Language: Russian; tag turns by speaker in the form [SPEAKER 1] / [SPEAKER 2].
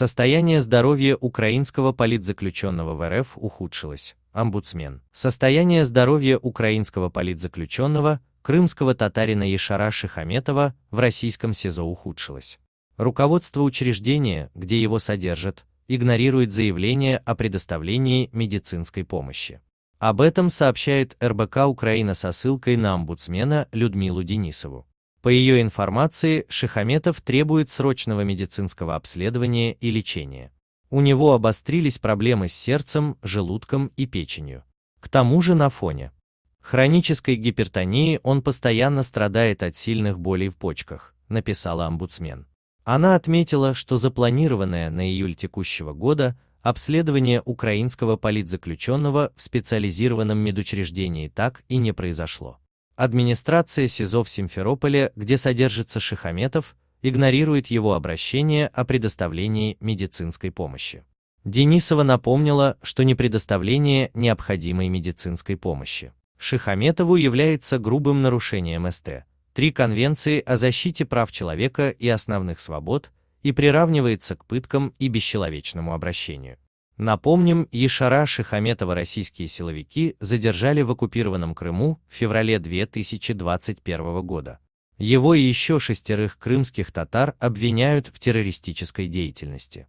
[SPEAKER 1] Состояние здоровья украинского политзаключенного в РФ ухудшилось. Омбудсмен. Состояние здоровья украинского политзаключенного, крымского татарина Ешара Шихаметова, в российском СИЗО ухудшилось. Руководство учреждения, где его содержат, игнорирует заявление о предоставлении медицинской помощи. Об этом сообщает РБК Украина со ссылкой на омбудсмена Людмилу Денисову. По ее информации, Шихаметов требует срочного медицинского обследования и лечения. У него обострились проблемы с сердцем, желудком и печенью. К тому же на фоне хронической гипертонии он постоянно страдает от сильных болей в почках, написала омбудсмен. Она отметила, что запланированное на июль текущего года обследование украинского политзаключенного в специализированном медучреждении так и не произошло. Администрация СИЗО в Симферополе, где содержится Шихаметов, игнорирует его обращение о предоставлении медицинской помощи. Денисова напомнила, что не предоставление необходимой медицинской помощи Шихаметову является грубым нарушением СТ, три Конвенции о защите прав человека и основных свобод и приравнивается к пыткам и бесчеловечному обращению. Напомним, Ешара Шихаметова российские силовики задержали в оккупированном Крыму в феврале 2021 года. Его и еще шестерых крымских татар обвиняют в террористической деятельности.